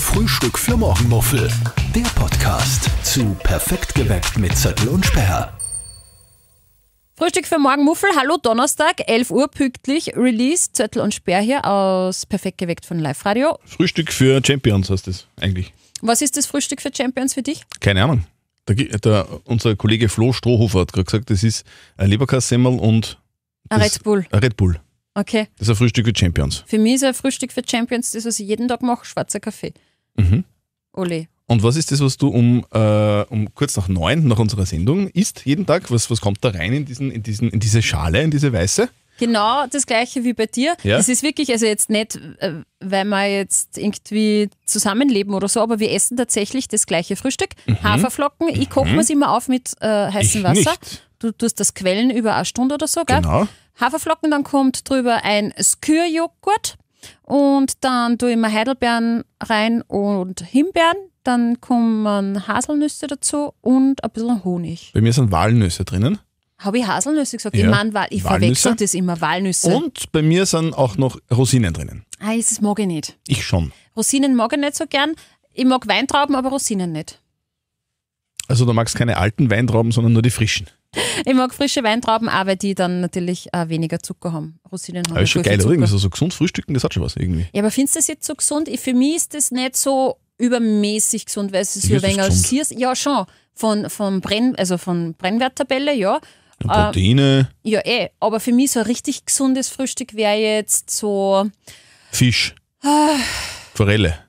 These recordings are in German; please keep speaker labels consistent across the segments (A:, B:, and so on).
A: Frühstück für Morgenmuffel. Der Podcast zu Perfekt geweckt mit Zettel und Sperr.
B: Frühstück für Morgenmuffel. Hallo Donnerstag, 11 Uhr pünktlich. Release Zettel und Sperr hier aus Perfekt geweckt von Live Radio.
A: Frühstück für Champions heißt das eigentlich.
B: Was ist das Frühstück für Champions für dich?
A: Keine Ahnung. Da, da, unser Kollege Flo Strohhofer hat gerade gesagt, das ist ein Leberkassemmel und
B: ein Red Bull. Ein
A: Red Bull. Okay. Das ist ein Frühstück für Champions.
B: Für mich ist ein Frühstück für Champions das, was ich jeden Tag mache, schwarzer Kaffee. Mhm. Ole.
A: Und was ist das, was du um, äh, um kurz nach neun, nach unserer Sendung, isst jeden Tag? Was, was kommt da rein in, diesen, in, diesen, in diese Schale, in diese weiße?
B: genau das gleiche wie bei dir. Ja. Es ist wirklich, also jetzt nicht, äh, weil wir jetzt irgendwie zusammenleben oder so, aber wir essen tatsächlich das gleiche Frühstück. Mhm. Haferflocken, ich koche mhm. mir es immer auf mit äh, heißem ich Wasser. Nicht. Du tust das quellen über eine Stunde oder so, gell? Genau. Haferflocken, dann kommt drüber ein Skürjoghurt und dann tue ich mir Heidelbeeren rein und Himbeeren. Dann kommen Haselnüsse dazu und ein bisschen Honig.
A: Bei mir sind Walnüsse drinnen.
B: Habe ich Haselnüsse gesagt? Ja. Ich meine, ich verwechsel das immer, Walnüsse. Und
A: bei mir sind auch noch Rosinen drinnen.
B: Ah, das mag ich nicht. Ich schon. Rosinen mag ich nicht so gern. Ich mag Weintrauben, aber Rosinen nicht.
A: Also du magst keine alten Weintrauben, sondern nur die frischen.
B: Ich mag frische Weintrauben, aber die dann natürlich äh, weniger Zucker haben. Rosinen haben. Aber ist schon geil, oder? Also
A: so gesund frühstücken, das hat schon was irgendwie.
B: Ja, aber findest du das jetzt so gesund? Ich, für mich ist das nicht so übermäßig gesund, weil es ist ja ein wenig Ja, schon. Von, von Brenn, also von Brennwerttabelle, ja. Ah, Proteine. Äh, ja, eh. Aber für mich so ein richtig gesundes Frühstück wäre jetzt so. Fisch. Äh,
A: Forelle.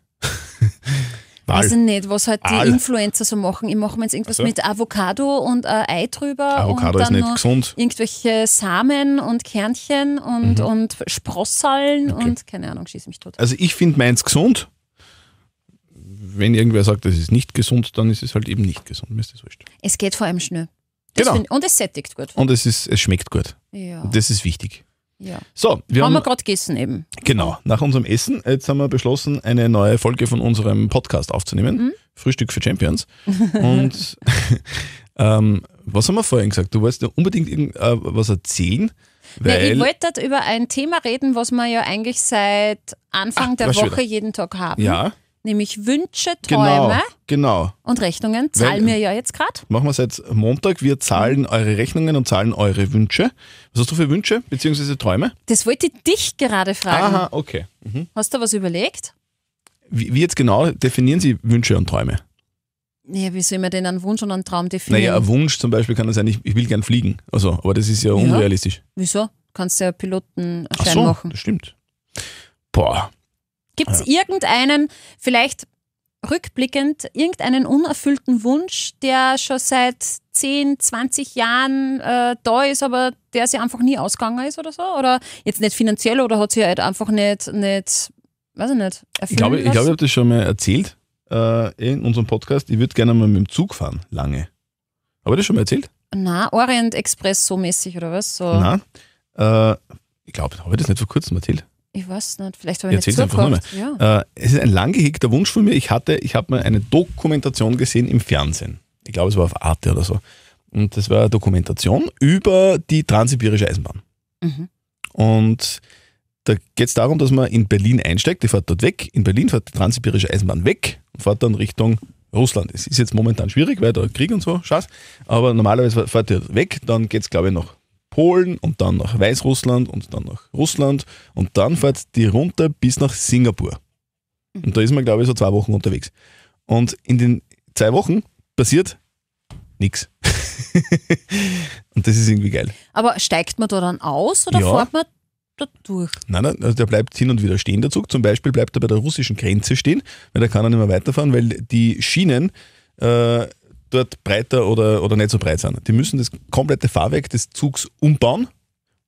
A: Weiß ich nicht, was halt Aal. die
B: Influencer so machen. Ich mache mir jetzt irgendwas also. mit Avocado und äh, Ei drüber. Avocado und dann ist nicht gesund. Irgendwelche Samen und Kernchen und, mhm. und Sprossallen okay. und keine Ahnung, schieße mich tot.
A: Also ich finde meins gesund. Wenn irgendwer sagt, das ist nicht gesund, dann ist es halt eben nicht gesund. Mir ist das wurscht.
B: Es geht vor allem schnell genau. Find, und es sättigt gut. Und
A: es, ist, es schmeckt gut. Ja. Das ist wichtig. Ja. So, wir haben, haben wir
B: gerade gegessen eben.
A: Genau, nach unserem Essen, jetzt haben wir beschlossen, eine neue Folge von unserem Podcast aufzunehmen. Mhm. Frühstück für Champions. Und ähm, was haben wir vorhin gesagt? Du wolltest ja unbedingt irgendwas äh, erzählen. Weil nee, ich wollte
B: über ein Thema reden, was wir ja eigentlich seit Anfang Ach, der Woche wieder. jeden Tag haben. Ja nämlich Wünsche, Träume genau, genau. und Rechnungen zahlen Weil, wir ja jetzt gerade.
A: Machen wir es jetzt Montag. Wir zahlen eure Rechnungen und zahlen eure Wünsche. Was hast du für Wünsche bzw. Träume?
B: Das wollte ich dich gerade fragen. Aha,
A: okay. Mhm.
B: Hast du was überlegt?
A: Wie, wie, jetzt genau definieren Sie Wünsche und Träume?
B: Ja, wie soll man denn einen Wunsch und einen Traum definieren? Naja, ein
A: Wunsch zum Beispiel kann das sein, ich, ich will gern fliegen. Also, aber das ist ja unrealistisch. Ja.
B: Wieso? Kannst du ja Pilotenschein Ach so, machen.
A: Das stimmt. Boah, Gibt es
B: ja. irgendeinen, vielleicht rückblickend, irgendeinen unerfüllten Wunsch, der schon seit 10, 20 Jahren äh, da ist, aber der sich einfach nie ausgegangen ist oder so? Oder jetzt nicht finanziell oder hat sich halt einfach nicht, nicht weiß ich nicht, erfüllt? Ich glaube, ich, glaube, ich habe
A: das schon mal erzählt äh, in unserem Podcast. Ich würde gerne mal mit dem Zug fahren, lange. Habe ich das schon mal erzählt?
B: Na, Orient Express so mäßig oder was? So. Na,
A: äh, ich glaube, habe ich das nicht vor kurzem erzählt?
B: Ich weiß nicht, vielleicht habe ich Erzähl's nicht einfach ja. äh,
A: Es ist ein lang gehegter Wunsch von mir. Ich hatte, ich habe mal eine Dokumentation gesehen im Fernsehen. Ich glaube, es war auf Arte oder so. Und das war eine Dokumentation über die Transsibirische Eisenbahn. Mhm. Und da geht es darum, dass man in Berlin einsteigt, die fährt dort weg, in Berlin fährt die Transsibirische Eisenbahn weg und fährt dann Richtung Russland. Es ist jetzt momentan schwierig, weil da Krieg und so, Scheiß. Aber normalerweise fährt ihr weg, dann geht es, glaube ich, noch Polen und dann nach Weißrussland und dann nach Russland und dann fährt die runter bis nach Singapur. Und mhm. da ist man, glaube ich, so zwei Wochen unterwegs. Und in den zwei Wochen passiert nichts. Und das ist irgendwie geil.
B: Aber steigt man da dann aus oder ja. fährt man da durch?
A: Nein, nein, also der bleibt hin und wieder stehen, der Zug. Zum Beispiel bleibt er bei der russischen Grenze stehen, weil da kann er nicht mehr weiterfahren, weil die Schienen äh, dort breiter oder, oder nicht so breit sind. Die müssen das komplette Fahrwerk des Zugs umbauen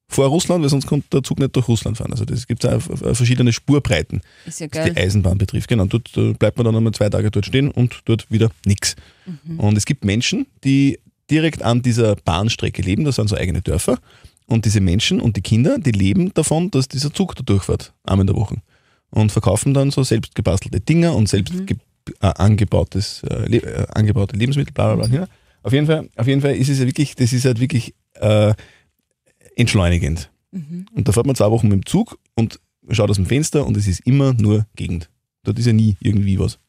A: vor Russland, weil sonst kommt der Zug nicht durch Russland fahren. Also das gibt es verschiedene Spurbreiten, ist ja was die Eisenbahn betrifft. Genau, dort bleibt man dann einmal zwei Tage dort stehen und dort wieder nichts. Mhm. Und es gibt Menschen, die direkt an dieser Bahnstrecke leben, das sind so eigene Dörfer. Und diese Menschen und die Kinder, die leben davon, dass dieser Zug da durchfährt, einmal in der Woche. Und verkaufen dann so selbstgebastelte Dinger und selbst mhm äh, angebautes, äh, äh, angebaute Lebensmittel, bla bla bla. Ja. Auf, jeden Fall, auf jeden Fall ist es ja wirklich, das ist halt wirklich äh, entschleunigend. Mhm. Und da fährt man zwei Wochen mit dem Zug und schaut aus dem Fenster und es ist immer nur Gegend. Dort ist ja nie irgendwie was.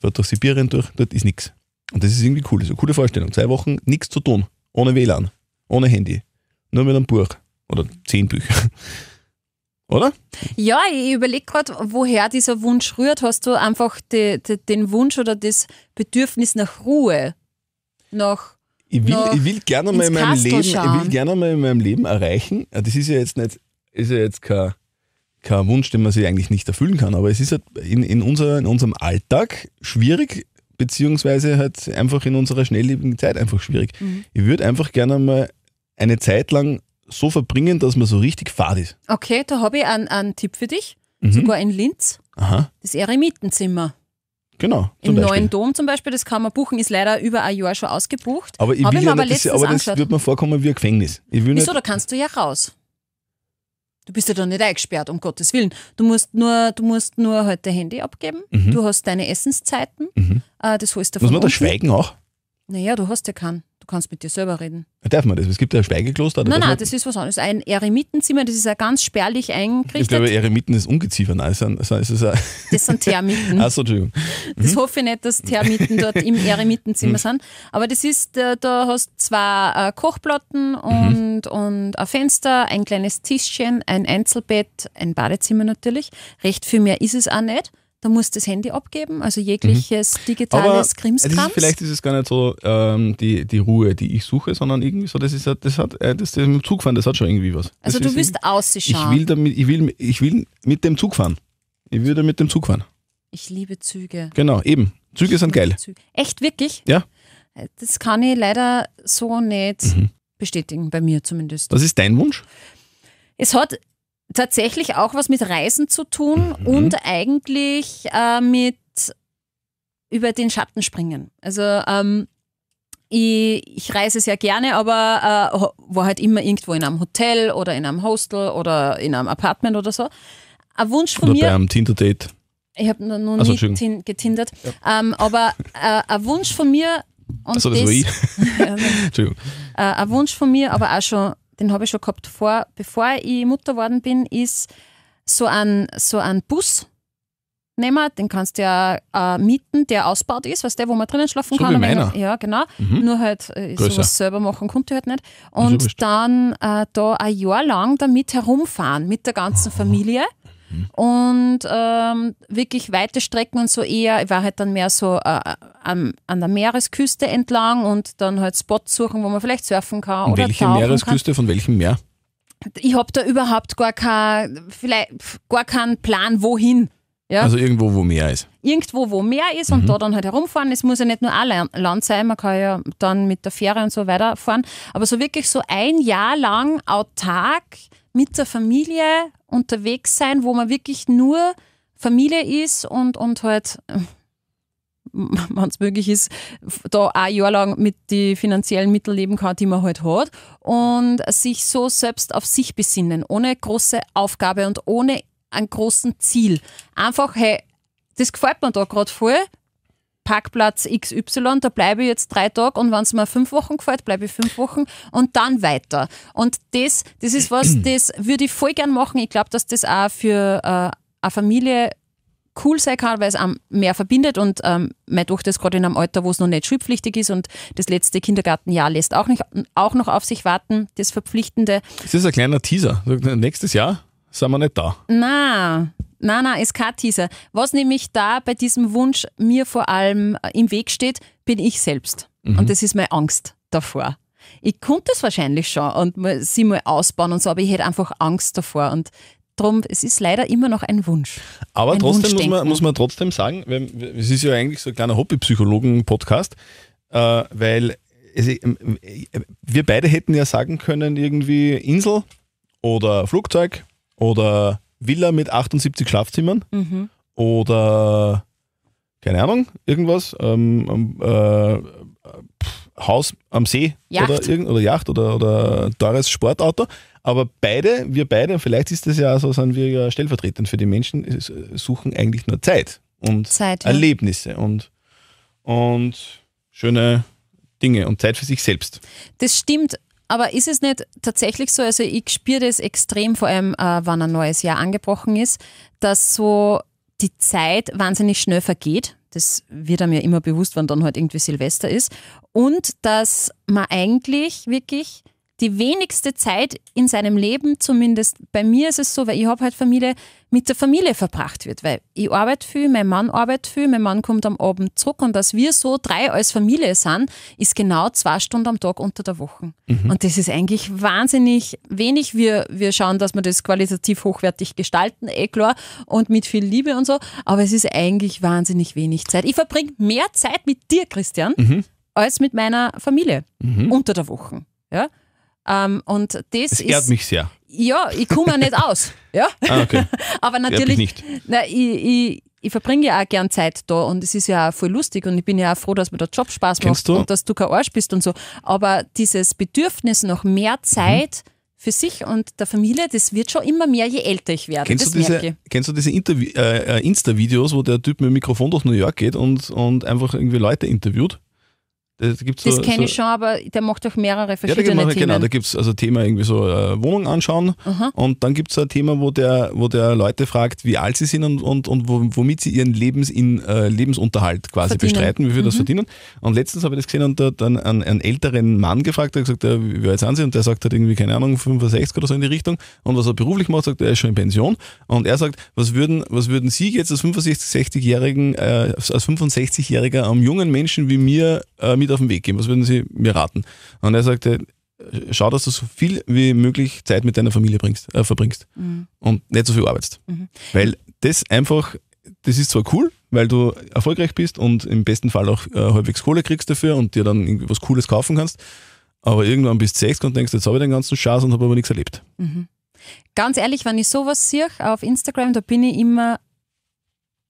A: Fährt durch Sibirien durch, dort ist nichts. Und das ist irgendwie cool, das ist eine coole Vorstellung. Zwei Wochen nichts zu tun, ohne WLAN, ohne Handy, nur mit einem Buch oder zehn Bücher oder?
B: Ja, ich überlege gerade, woher dieser Wunsch rührt. Hast du einfach die, die, den Wunsch oder das Bedürfnis nach Ruhe? Nach. Ich will, nach ich will gerne mal in meinem Kastel Leben, schauen. ich will
A: gerne mal in meinem Leben erreichen. Ah, das ist ja jetzt nicht, ist ja jetzt kein, kein Wunsch, den man sich eigentlich nicht erfüllen kann, aber es ist halt in, in, unser, in unserem Alltag schwierig, beziehungsweise halt einfach in unserer schnelllebigen Zeit einfach schwierig. Mhm. Ich würde einfach gerne mal eine Zeit lang so verbringen, dass man so richtig fad ist.
B: Okay, da habe ich einen, einen Tipp für dich. Mhm. Sogar in Linz. Aha. Das Eremitenzimmer.
A: Genau. Im Beispiel. neuen
B: Dom zum Beispiel, das kann man buchen, ist leider über ein Jahr schon ausgebucht. Aber ich will ich ja aber, das, aber das
A: wird mir vorkommen wie ein Gefängnis. Wieso, da
B: kannst du ja raus. Du bist ja da nicht eingesperrt, um Gottes Willen. Du musst nur, du musst nur heute halt dein Handy abgeben, mhm. du hast deine Essenszeiten, mhm. Äh, das holst du Muss man da schweigen auch? Naja, du hast ja keinen. Du kannst mit dir selber reden.
A: Darf man das? Es gibt ja ein Schweigekloster. Nein, nein, das
B: ist was anderes. Ein Eremitenzimmer, das ist ja ganz spärlich eingerichtet. Ich glaube,
A: Eremiten ist Ungeziefer. Nein, es sind, es ist das sind Termiten. Achso, Entschuldigung. Mhm. Das
B: hoffe ich nicht, dass Termiten dort im Eremitenzimmer mhm. sind. Aber das ist, äh, da hast du zwei äh, Kochplatten mhm. und, mhm. und ein Fenster, ein kleines Tischchen, ein Einzelbett, ein Badezimmer natürlich. Recht viel mehr ist es auch nicht da musst du das Handy abgeben, also jegliches mhm. digitales Aber Krimskrams. vielleicht
A: ist es gar nicht so ähm, die, die Ruhe, die ich suche, sondern irgendwie so, das ist das hat das, äh, das, das mit dem Zug fahren, das hat schon irgendwie was. Also das du willst ausschauen. Ich will damit, ich will, ich will mit dem Zug fahren. Ich würde mit dem Zug fahren.
B: Ich liebe Züge. Genau,
A: eben. Züge ich sind geil. Züge.
B: Echt wirklich? Ja. Das kann ich leider so nicht mhm. bestätigen, bei mir zumindest. Was ist dein Wunsch? Es hat tatsächlich auch was mit Reisen zu tun mhm. und eigentlich äh, mit über den Schatten springen. Also ähm, ich, ich, reise sehr gerne, aber äh, war halt immer irgendwo in einem Hotel oder in einem Hostel oder in einem Apartment oder so. Ein Wunsch von oder mir. Bei einem Tinder-Date. Ich habe noch, noch also, nie getindert. Ja. Ähm, aber äh, ein Wunsch von mir. Und also, das, das war
A: ich. Entschuldigung.
B: Äh, ein Wunsch von mir, aber auch schon den habe ich schon gehabt, vor, bevor ich Mutter geworden bin, ist so ein, so ein Bus nehmen, den kannst du ja äh, mieten, der ausgebaut ist, was der, wo man drinnen schlafen so kann. Wie meiner. Ich, ja, genau. Mhm. Nur halt äh, sowas selber machen konnte ich halt nicht. Und so dann äh, da ein Jahr lang damit herumfahren mit der ganzen oh. Familie. Und ähm, wirklich weite Strecken und so eher, ich war halt dann mehr so äh, an, an, der Meeresküste entlang und dann halt Spots suchen, wo man vielleicht surfen kann. Und oder welche Meeresküste,
A: kann. von welchem Meer?
B: Ich habe da überhaupt gar, kein, vielleicht, gar keinen Plan, wohin. Ja? Also
A: irgendwo, wo Meer ist.
B: Irgendwo, wo Meer ist mhm. und da dann halt herumfahren. Es muss ja nicht nur ein Land sein, man kann ja dann mit der Fähre und so weiterfahren. Aber so wirklich so ein Jahr lang autark mit der Familie unterwegs sein, wo man wirklich nur Familie ist und, und halt, wenn es möglich ist, da ein Jahr lang mit den finanziellen Mitteln leben kann, die man halt hat und sich so selbst auf sich besinnen, ohne große Aufgabe und ohne einen großen Ziel. Einfach, hey, das gefällt mir da gerade voll, Parkplatz XY, da bleibe ich jetzt drei Tage und wenn es mir fünf Wochen gefällt, bleibe ich fünf Wochen und dann weiter. Und das, das ist was, das würde ich voll gern machen. Ich glaube, dass das auch für äh, eine Familie cool sein kann, weil es einem mehr verbindet und ähm, meine Tochter ist gerade in einem Alter, wo es noch nicht schulpflichtig ist und das letzte Kindergartenjahr lässt auch, nicht, auch noch auf sich warten, das Verpflichtende.
A: Das ist ein kleiner Teaser. Nächstes Jahr sind wir nicht da.
B: Nein, nein, na, ist kein Teaser. Was nämlich da bei diesem Wunsch mir vor allem äh, im Weg steht, bin ich selbst. Mhm. Und das ist meine Angst davor. Ich konnte es wahrscheinlich schon und sie mal ausbauen und so, aber ich hätte einfach Angst davor. Und darum, es ist leider immer noch ein Wunsch. Aber ein trotzdem muss man, muss
A: man, trotzdem sagen, es ist ja eigentlich so ein kleiner Hobbypsychologen-Podcast, äh, weil es, ähm, äh, wir beide hätten ja sagen können, irgendwie Insel oder Flugzeug oder Villa mit 78 Schlafzimmern mhm. oder keine Ahnung, irgendwas, ähm, äh, Haus am See Yacht. Oder, irgend, oder Yacht oder, oder teures Sportauto. Aber beide, wir beide, und vielleicht ist das ja so, sind wir ja stellvertretend für die Menschen, äh, suchen eigentlich nur Zeit und Zeit, ja. Erlebnisse und, und schöne Dinge und Zeit für sich selbst.
B: Das stimmt. Aber ist es nicht tatsächlich so, also ich spüre das extrem, vor allem äh, wann ein neues Jahr angebrochen ist, dass so die Zeit wahnsinnig schnell vergeht. Das wird einem ja immer bewusst, wann dann halt irgendwie Silvester ist. Und dass man eigentlich wirklich die wenigste Zeit in seinem Leben, zumindest bei mir ist es so, weil ich habe halt Familie, mit der Familie verbracht wird. Weil ich arbeite viel, mein Mann arbeitet viel, mein Mann kommt am Abend zurück und dass wir so drei als Familie sind, ist genau zwei Stunden am Tag unter der Woche. Mhm. Und das ist eigentlich wahnsinnig wenig. Wir, wir schauen, dass wir das qualitativ hochwertig gestalten, eh klar, und mit viel Liebe und so. Aber es ist eigentlich wahnsinnig wenig Zeit. Ich verbringe mehr Zeit mit dir, Christian, mhm. als mit meiner Familie mhm. unter der Woche. Ja? Ähm, und das, das ehrt ist, mich sehr. Ja, ich komme ja nicht aus. Ja? Ah, okay. Aber natürlich. Nicht. Na, ich, ich, ich verbringe ja auch gern Zeit da und es ist ja auch voll lustig und ich bin ja auch froh, dass mir der Job Spaß Kennst macht du? und dass du kein Arsch bist und so. Aber dieses Bedürfnis nach mehr Zeit. Mhm für sich und der Familie, das wird schon immer mehr, je älter ich werde. Kennst das du diese,
A: kennst du diese äh, äh, Insta-Videos, wo der Typ mit dem Mikrofon durch New York geht und, und einfach irgendwie Leute interviewt? Das, gibt's so, kenne so, ich schon,
B: aber der macht auch mehrere verschiedene ja, da man, Themen. Genau, da
A: gibt es also Thema irgendwie so äh, Wohnung anschauen Aha. und dann gibt es ein Thema, wo der, wo der Leute fragt, wie alt sie sind und, und, und womit sie ihren Lebens in, äh, Lebensunterhalt quasi verdienen. bestreiten, wie viel mhm. das verdienen. Und letztens habe ich das gesehen und da dann einen, einen, älteren Mann gefragt, der hat gesagt, ja, wie alt sind sie? Und der sagt halt irgendwie, keine Ahnung, 65 oder so in die Richtung. Und was er beruflich macht, sagt er, ist schon in Pension. Und er sagt, was würden, was würden Sie jetzt als 65-Jährigen, äh, als 65-Jähriger am jungen Menschen wie mir äh, mit mit auf den Weg geben? Was würden Sie mir raten? Und er sagte, schau, dass du so viel wie möglich Zeit mit deiner Familie bringst, äh, verbringst mhm. und nicht so viel arbeitest. Mhm. Weil das einfach, das ist zwar cool, weil du erfolgreich bist und im besten Fall auch äh, halbwegs Kohle kriegst dafür und dir dann irgendwie was Cooles kaufen kannst, aber irgendwann bist du 60 und denkst, jetzt habe ich den ganzen Schatz und habe aber nichts erlebt. Mhm.
B: Ganz ehrlich, wenn ich sowas sehe auf Instagram, da bin ich immer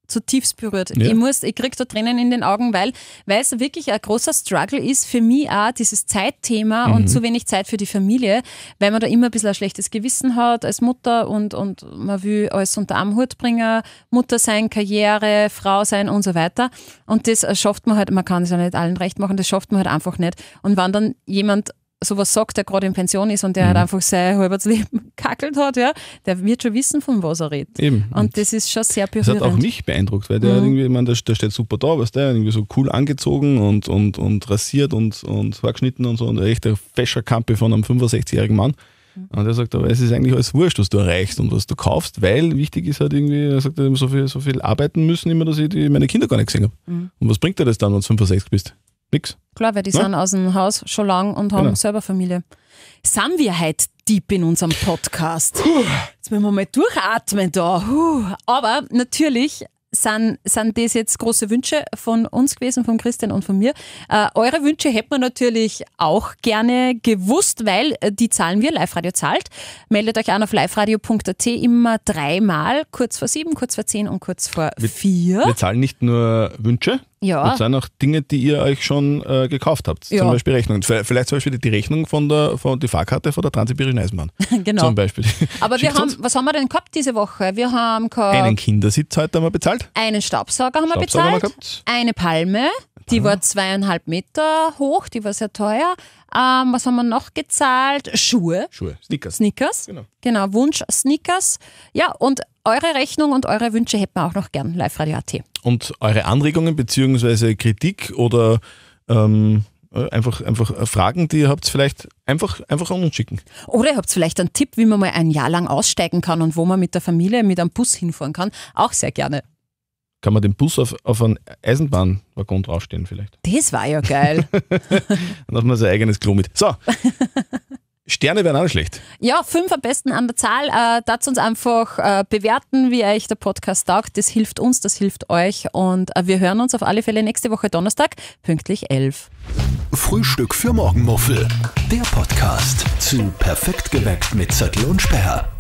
B: zutiefst berührt. Ja. Ich, muss, ich kriege da Tränen in den Augen, weil, weil es wirklich ein großer Struggle ist für mich auch, dieses Zeitthema mhm. und zu wenig Zeit für die Familie, weil man da immer ein bisschen ein schlechtes Gewissen hat als Mutter und, und man will alles unter am Hut bringen, Mutter sein, Karriere, Frau sein und so weiter. Und das schafft man halt, man kann es ja nicht allen recht machen, das schafft man halt einfach nicht. Und wenn dann jemand sowas sagt, der gerade in Pension ist und der halt mhm. halt einfach sein halbes Leben kackelt hat, ja, der wird schon wissen, von was er redet. Eben. Und das ist schon sehr berührend. Das hat auch mich
A: beeindruckt, weil der mhm. irgendwie, ich meine, der, der steht super da, weißt du, irgendwie so cool angezogen und, und, und rasiert und, und geschnitten und so und echt der fescher Kampe von einem 65-jährigen Mann. Mhm. Und er sagt, aber es ist eigentlich alles wurscht, was du erreichst und was du kaufst, weil wichtig ist halt irgendwie, er sagt, so viel, so viel arbeiten müssen immer, dass ich die, meine Kinder gar nicht gesehen habe. Mhm. Und was bringt dir das dann, wenn du 65 bist? Nix. Klar, weil die Na? Ne? sind aus
B: dem Haus schon lang und haben genau. selber Familie. Sind wir heute deep in unserem Podcast? Puh. Jetzt müssen wir mal durchatmen da. Puh. Aber natürlich sind, sind das jetzt große Wünsche von uns gewesen, von Christian und von mir. Äh, eure Wünsche hätten wir natürlich auch gerne gewusst, weil äh, die zahlen wir, Live-Radio zahlt. Meldet euch an auf liveradio.at immer dreimal, kurz vor sieben, kurz vor zehn und kurz vor
A: wir, vier. Wir zahlen nicht nur Wünsche, ja. Und sind auch Dinge, die ihr euch schon äh, gekauft habt. Ja. Zum Beispiel Rechnungen. Vielleicht zum Beispiel die Rechnung von der von die Fahrkarte von der Transsibirischen Eisenbahn. genau. Zum Beispiel.
B: Aber wir haben, was haben wir denn gehabt diese Woche? Wir haben gehabt einen
A: Kindersitz heute haben wir bezahlt.
B: Einen Staubsauger haben Staubsauger wir bezahlt. Haben wir eine Palme. Die war zweieinhalb Meter hoch, die war sehr teuer. Ähm, was haben wir noch gezahlt? Schuhe.
A: Schuhe, Sneakers.
B: Sneakers. Genau. Genau, Wunsch Sneakers. Ja, und eure Rechnung und eure Wünsche hätten wir auch noch gern. Live Radio AT.
A: Und eure Anregungen bzw. Kritik oder ähm, äh, einfach, einfach Fragen, die ihr habt, vielleicht einfach, einfach an uns schicken.
B: Oder ihr habt vielleicht einen Tipp, wie man mal ein Jahr lang aussteigen kann und wo man mit der Familie mit einem Bus hinfahren kann. Auch sehr gerne.
A: Kann man den Bus auf, auf einen Eisenbahnwaggon draufstellen vielleicht?
B: Das war ja geil.
A: Dann hat man sein eigenes Klo mit. So, Sterne wären auch nicht schlecht.
B: Ja, fünf am besten an der Zahl. Äh, dazu uns einfach äh, bewerten, wie euch der Podcast taugt. Das hilft uns, das hilft euch. Und äh, wir hören uns auf alle Fälle nächste Woche Donnerstag, pünktlich 11.
A: Frühstück für Morgenmuffel. Der Podcast zu Perfekt geweckt mit Zettel und Sperr.